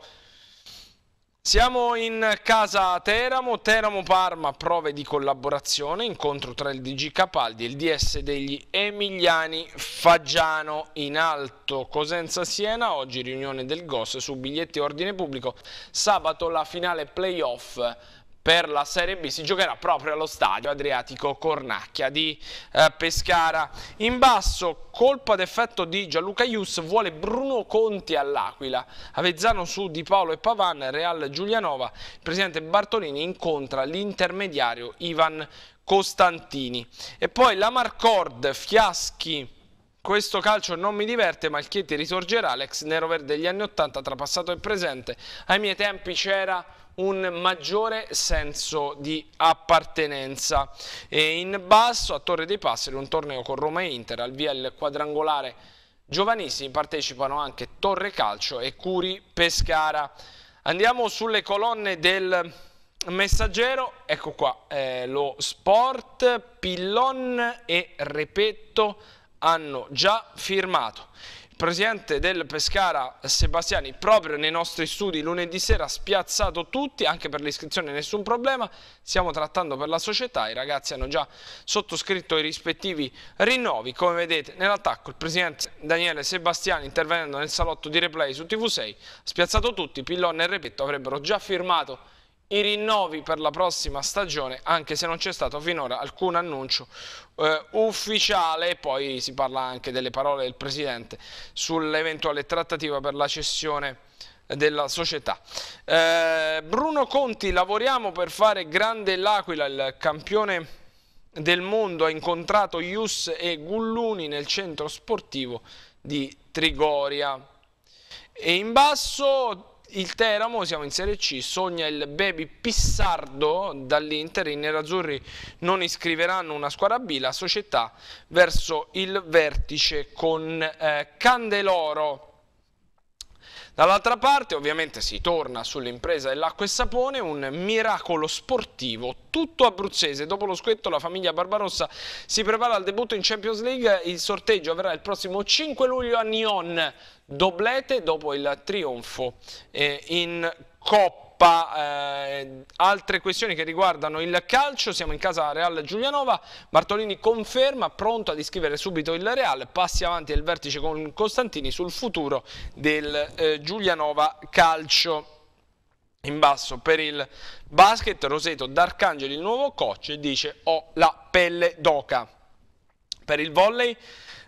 Siamo in casa Teramo, Teramo-Parma, prove di collaborazione, incontro tra il DG Capaldi e il DS degli Emiliani Faggiano in alto. Cosenza-Siena, oggi riunione del GOS su biglietti e ordine pubblico, sabato la finale playoff per la Serie B si giocherà proprio allo stadio Adriatico Cornacchia di eh, Pescara. In basso, colpa d'effetto di Gianluca Ius, vuole Bruno Conti all'Aquila. Avezzano su Di Paolo e Pavan, Real Giulianova. Il presidente Bartolini incontra l'intermediario Ivan Costantini. E poi la Marcord, Fiaschi. Questo calcio non mi diverte, ma il Malchietti risorgerà, l'ex nero verde degli anni 80 trapassato e presente. Ai miei tempi c'era un maggiore senso di appartenenza. E in basso a Torre dei Passeri un torneo con Roma e Inter, al via quadrangolare giovanissimi partecipano anche Torre Calcio e Curi Pescara. Andiamo sulle colonne del messaggero, ecco qua, eh, lo sport, Pillon e Repetto hanno già firmato presidente del Pescara Sebastiani proprio nei nostri studi lunedì sera ha spiazzato tutti, anche per l'iscrizione nessun problema, stiamo trattando per la società, i ragazzi hanno già sottoscritto i rispettivi rinnovi, come vedete nell'attacco il presidente Daniele Sebastiani intervenendo nel salotto di replay su TV6 ha spiazzato tutti, Pillon e Repetto avrebbero già firmato i rinnovi per la prossima stagione, anche se non c'è stato finora alcun annuncio eh, ufficiale. Poi si parla anche delle parole del Presidente sull'eventuale trattativa per la cessione della società. Eh, Bruno Conti, lavoriamo per fare grande l'Aquila, il campione del mondo ha incontrato Ius e Gulluni nel centro sportivo di Trigoria. E in basso il Teramo, siamo in Serie C, sogna il baby Pissardo dall'Inter, i nerazzurri non iscriveranno una squadra B, la società verso il vertice con eh, Candeloro. Dall'altra parte ovviamente si torna sull'impresa dell'acqua e sapone, un miracolo sportivo tutto abruzzese. Dopo lo squetto la famiglia Barbarossa si prepara al debutto in Champions League, il sorteggio avverrà il prossimo 5 luglio a Nyon, doblete dopo il trionfo eh, in Coppa. Coppa, eh, altre questioni che riguardano il calcio, siamo in casa Real Giulianova, Bartolini conferma, pronto ad iscrivere subito il Real, passi avanti al vertice con Costantini sul futuro del eh, Giulianova Calcio. In basso per il basket, Roseto D'Arcangeli, il nuovo coach, dice ho la pelle d'oca. Per il volley,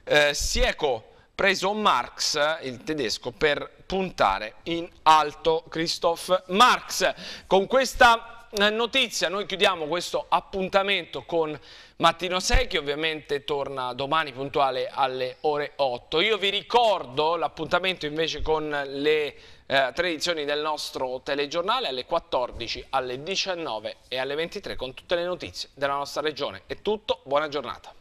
eh, Sieco preso Marx, il tedesco, per puntare in alto Christoph Marx. Con questa eh, notizia noi chiudiamo questo appuntamento con Mattino 6 che ovviamente torna domani puntuale alle ore 8. Io vi ricordo l'appuntamento invece con le eh, tre edizioni del nostro telegiornale alle 14, alle 19 e alle 23 con tutte le notizie della nostra regione. È tutto, buona giornata.